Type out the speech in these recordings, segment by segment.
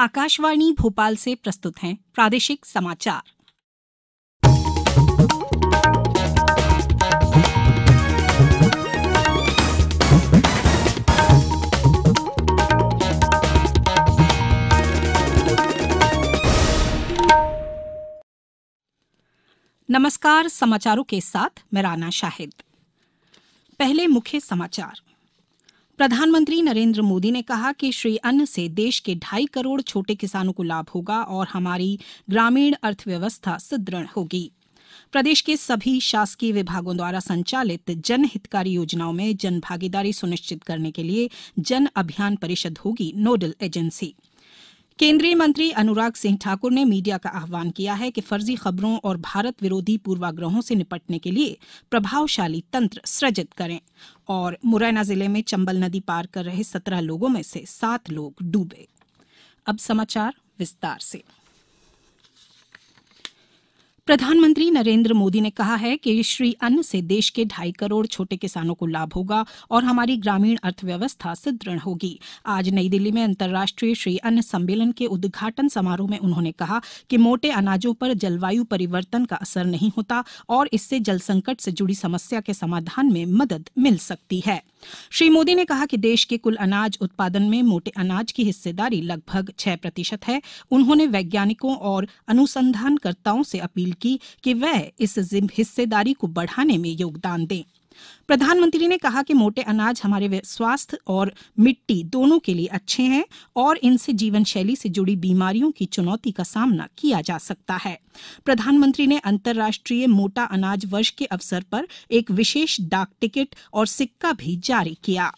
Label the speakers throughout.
Speaker 1: आकाशवाणी भोपाल से प्रस्तुत हैं प्रादेशिक समाचार नमस्कार समाचारों के साथ मैं राना शाहिद पहले मुख्य समाचार प्रधानमंत्री नरेंद्र मोदी ने कहा कि श्री अन्न से देश के ढाई करोड़ छोटे किसानों को लाभ होगा और हमारी ग्रामीण अर्थव्यवस्था सुदृढ़ होगी प्रदेश के सभी शासकीय विभागों द्वारा संचालित जनहितकारी योजनाओं में जनभागीदारी सुनिश्चित करने के लिए जन अभियान परिषद होगी नोडल एजेंसी केंद्रीय मंत्री अनुराग सिंह ठाकुर ने मीडिया का आह्वान किया है कि फर्जी खबरों और भारत विरोधी पूर्वाग्रहों से निपटने के लिए प्रभावशाली तंत्र सृजित करें और मुरैना जिले में चंबल नदी पार कर रहे सत्रह लोगों में से सात लोग डूबे अब समाचार विस्तार से प्रधानमंत्री नरेंद्र मोदी ने कहा है कि श्री अन्न से देश के ढाई करोड़ छोटे किसानों को लाभ होगा और हमारी ग्रामीण अर्थव्यवस्था सुदृढ़ होगी आज नई दिल्ली में अंतर्राष्ट्रीय श्री अन्न सम्मेलन के उद्घाटन समारोह में उन्होंने कहा कि मोटे अनाजों पर जलवायु परिवर्तन का असर नहीं होता और इससे जल संकट से जुड़ी समस्या के समाधान में मदद मिल सकती है श्री मोदी ने कहा कि देश के कुल अनाज उत्पादन में मोटे अनाज की हिस्सेदारी लगभग छह प्रतिशत है उन्होंने वैज्ञानिकों और अनुसंधानकर्ताओं से अपील अपील की कि वह इस हिस्सेदारी को बढ़ाने में योगदान दें प्रधानमंत्री ने कहा कि मोटे अनाज हमारे स्वास्थ्य और मिट्टी दोनों के लिए अच्छे हैं और इनसे जीवन शैली से जुड़ी बीमारियों की चुनौती का सामना किया जा सकता है प्रधानमंत्री ने अंतर्राष्ट्रीय मोटा अनाज वर्ष के अवसर पर एक विशेष डाक टिकट और सिक्का भी जारी किया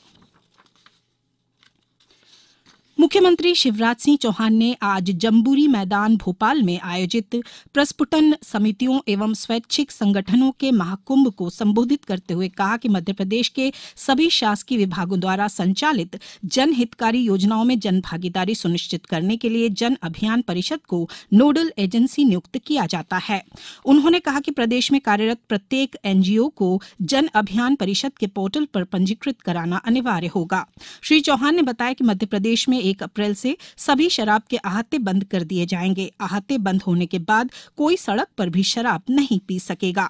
Speaker 1: मुख्यमंत्री शिवराज सिंह चौहान ने आज जम्बूरी मैदान भोपाल में आयोजित प्रस्फुटन समितियों एवं स्वैच्छिक संगठनों के महाकुंभ को संबोधित करते हुए कहा कि मध्यप्रदेश के सभी शासकीय विभागों द्वारा संचालित जनहितकारी योजनाओं में जन भागीदारी सुनिश्चित करने के लिए जन अभियान परिषद को नोडल एजेंसी नियुक्त किया जाता है उन्होंने कहा कि प्रदेश में कार्यरत प्रत्येक एनजीओ को जन अभियान परिषद के पोर्टल पर पंजीकृत कराना अनिवार्य होगा श्री चौहान ने बताया कि मध्यप्रदेश में एक अप्रैल से सभी शराब के अहाते बंद कर दिए जाएंगे अहाते बंद होने के बाद कोई सड़क पर भी शराब नहीं पी सकेगा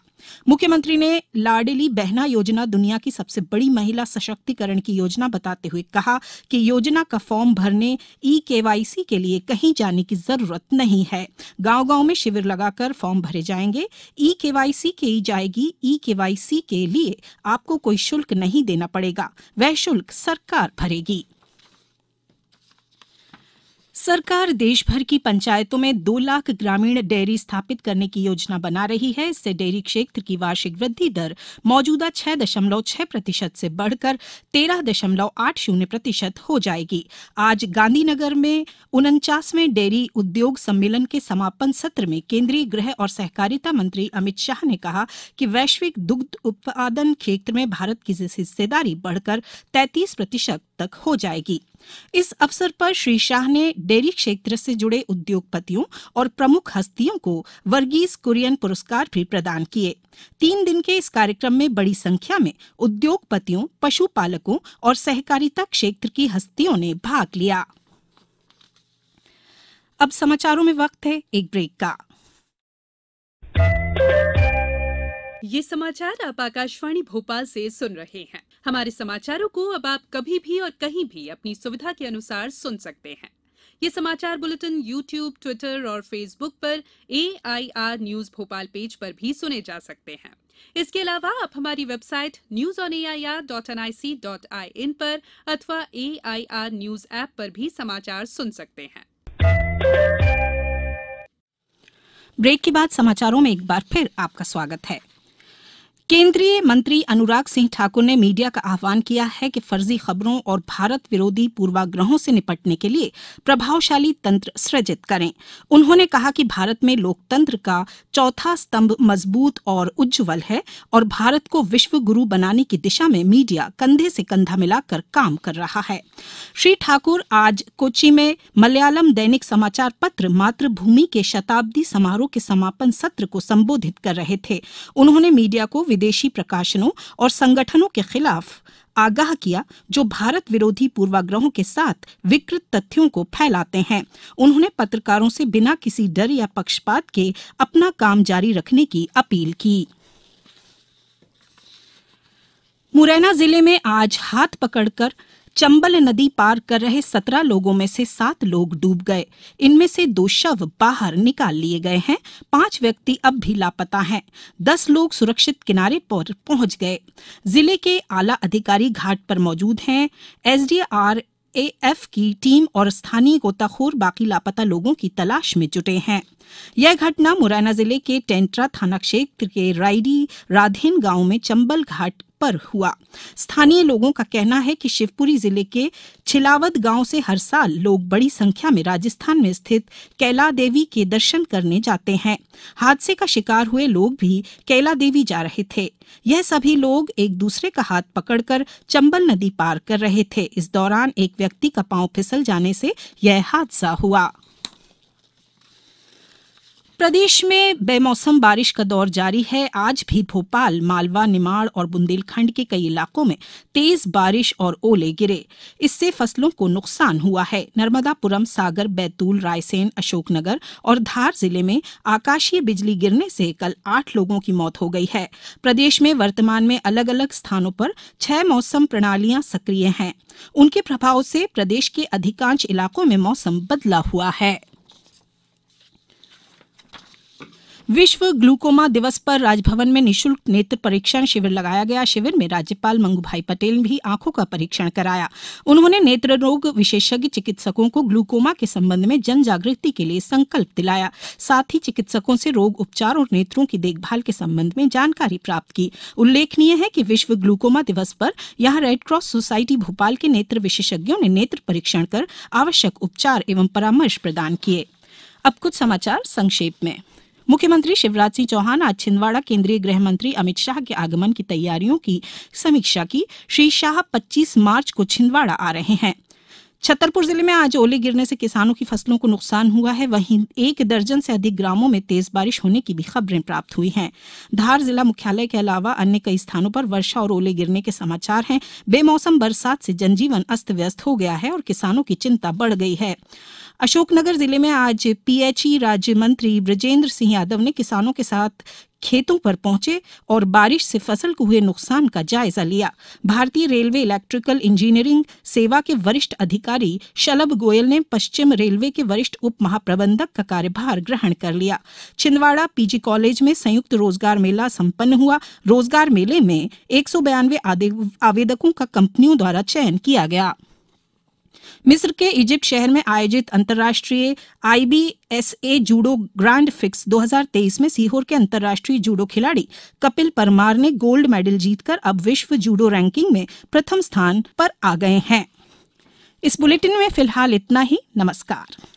Speaker 1: मुख्यमंत्री ने लाडली बहना योजना दुनिया की सबसे बड़ी महिला सशक्तिकरण की योजना बताते हुए कहा कि योजना का फॉर्म भरने ई के के लिए कहीं जाने की जरूरत नहीं है गांव गांव में शिविर लगाकर फॉर्म भरे जाएंगे ई के की जाएगी ई के के लिए आपको कोई शुल्क नहीं देना पड़ेगा वह शुल्क सरकार भरेगी सरकार देश भर की पंचायतों में दो लाख ग्रामीण डेयरी स्थापित करने की योजना बना रही है इससे डेयरी क्षेत्र की वार्षिक वृद्धि दर मौजूदा छह दशमलव छह प्रतिशत से बढ़कर तेरह दशमलव आठ शून्य प्रतिशत हो जाएगी आज गांधीनगर में उनचासवें डेयरी उद्योग सम्मेलन के समापन सत्र में केंद्रीय गृह और सहकारिता मंत्री अमित शाह ने कहा कि वैश्विक दुग्ध उत्पादन क्षेत्र में भारत की हिस्सेदारी बढ़कर तैतीस प्रतिशत तक हो जाएगी इस अवसर पर श्री शाह ने डेयरी क्षेत्र से जुड़े उद्योगपतियों और प्रमुख हस्तियों को वर्गीज कुरियन पुरस्कार भी प्रदान किए तीन दिन के इस कार्यक्रम में बड़ी संख्या में उद्योगपतियों पशुपालकों और सहकारिता क्षेत्र की हस्तियों ने भाग लिया अब समाचारों में वक्त है एक ब्रेक का ये समाचार आप आकाशवाणी भोपाल से सुन रहे हैं हमारे समाचारों को अब आप कभी भी और कहीं भी अपनी सुविधा के अनुसार सुन सकते हैं ये समाचार बुलेटिन यूट्यूब ट्विटर और फेसबुक पर एआईआर न्यूज भोपाल पेज पर भी सुने जा सकते हैं इसके अलावा आप हमारी website news on A I R dot N I C dot I N पर अथवा A I R news app पर भी समाचार सुन सकते हैं ब्रेक के बाद समाचारों में एक बार फिर आपका स्वागत है केंद्रीय मंत्री अनुराग सिंह ठाकुर ने मीडिया का आह्वान किया है कि फर्जी खबरों और भारत विरोधी पूर्वाग्रहों से निपटने के लिए प्रभावशाली तंत्र सृजित करें उन्होंने कहा कि भारत में लोकतंत्र का चौथा स्तंभ मजबूत और उज्जवल है और भारत को विश्व गुरु बनाने की दिशा में मीडिया कंधे से कंधा मिलाकर काम कर रहा है श्री ठाकुर आज कोची में मलयालम दैनिक समाचार पत्र मातृभूमि के शताब्दी समारोह के समापन सत्र को संबोधित कर रहे थे उन्होंने मीडिया को विदेश विदेशी प्रकाशनों और संगठनों के खिलाफ आगाह किया जो भारत विरोधी पूर्वाग्रहों के साथ विकृत तथ्यों को फैलाते हैं उन्होंने पत्रकारों से बिना किसी डर या पक्षपात के अपना काम जारी रखने की अपील की मुरैना जिले में आज हाथ पकड़कर चंबल नदी पार कर रहे सत्रह लोगों में से सात लोग डूब गए इनमें से दो शव बाहर निकाल लिए गए हैं पांच व्यक्ति अब भी लापता हैं दस लोग सुरक्षित किनारे पर पहुंच गए जिले के आला अधिकारी घाट पर मौजूद हैं एस एएफ की टीम और स्थानीय गोताखोर बाकी लापता लोगों की तलाश में जुटे हैं यह घटना मुरैना जिले के टेंट्रा थाना क्षेत्र के राइडी राधेन गांव में चंबल घाट पर हुआ स्थानीय लोगों का कहना है कि शिवपुरी जिले के छिलावद गांव से हर साल लोग बड़ी संख्या में राजस्थान में स्थित कैला देवी के दर्शन करने जाते हैं हादसे का शिकार हुए लोग भी कैला देवी जा रहे थे यह सभी लोग एक दूसरे का हाथ पकड़कर चंबल नदी पार कर रहे थे इस दौरान एक व्यक्ति का पांव फिसल जाने से यह हादसा हुआ प्रदेश में बेमौसम बारिश का दौर जारी है आज भी भोपाल मालवा निमाड़ और बुंदेलखंड के कई इलाकों में तेज बारिश और ओले गिरे इससे फसलों को नुकसान हुआ है नर्मदापुरम सागर बैतूल रायसेन अशोकनगर और धार जिले में आकाशीय बिजली गिरने से कल आठ लोगों की मौत हो गई है प्रदेश में वर्तमान में अलग अलग स्थानों पर छह मौसम प्रणालियां सक्रिय हैं उनके प्रभाव से प्रदेश के अधिकांश इलाकों में मौसम बदला हुआ है विश्व ग्लूकोमा दिवस पर राजभवन में निशुल्क नेत्र परीक्षण शिविर लगाया गया शिविर में राज्यपाल मंगूभाई पटेल ने भी आंखों का परीक्षण कराया उन्होंने नेत्र रोग विशेषज्ञ चिकित्सकों को ग्लूकोमा के संबंध में जन जागृति के लिए संकल्प दिलाया साथ ही चिकित्सकों से रोग उपचार और नेत्रों की देखभाल के संबंध में जानकारी प्राप्त की उल्लेखनीय है की विश्व ग्लूकोमा दिवस पर यहाँ रेडक्रॉस सोसायटी भोपाल के नेत्र विशेषज्ञों ने नेत्र परीक्षण कर आवश्यक उपचार एवं परामर्श प्रदान किए अब कुछ समाचार संक्षेप में मुख्यमंत्री शिवराज सिंह चौहान आज छिंदवाड़ा केंद्रीय गृह मंत्री अमित शाह के आगमन की तैयारियों की समीक्षा की श्री शाह 25 मार्च को छिंदवाड़ा आ रहे हैं छतरपुर जिले में आज ओले गिरने से किसानों की फसलों को नुकसान हुआ है वहीं एक दर्जन से अधिक ग्रामों में तेज बारिश होने की भी खबरें प्राप्त हुई हैं धार जिला मुख्यालय के अलावा अन्य कई स्थानों पर वर्षा और ओले गिरने के समाचार हैं बेमौसम बरसात से जनजीवन अस्त व्यस्त हो गया है और किसानों की चिंता बढ़ गई है अशोकनगर जिले में आज पीएचई राज्य मंत्री ब्रजेंद्र सिंह यादव ने किसानों के साथ खेतों पर पहुंचे और बारिश से फसल को हुए नुकसान का जायजा लिया भारतीय रेलवे इलेक्ट्रिकल इंजीनियरिंग सेवा के वरिष्ठ अधिकारी शलभ गोयल ने पश्चिम रेलवे के वरिष्ठ उप महाप्रबंधक का कार्यभार ग्रहण कर लिया छिंदवाड़ा पीजी कॉलेज में संयुक्त रोजगार मेला संपन्न हुआ रोजगार मेले में एक आवेदकों का कंपनियों द्वारा चयन किया गया मिस्र के इजिप्ट शहर में आयोजित अंतर्राष्ट्रीय आईबीएसए जूडो ग्रैंड फिक्स 2023 में सीहोर के अंतर्राष्ट्रीय जूडो खिलाड़ी कपिल परमार ने गोल्ड मेडल जीतकर अब विश्व जूडो रैंकिंग में प्रथम स्थान पर आ गए हैं इस बुलेटिन में फिलहाल इतना ही नमस्कार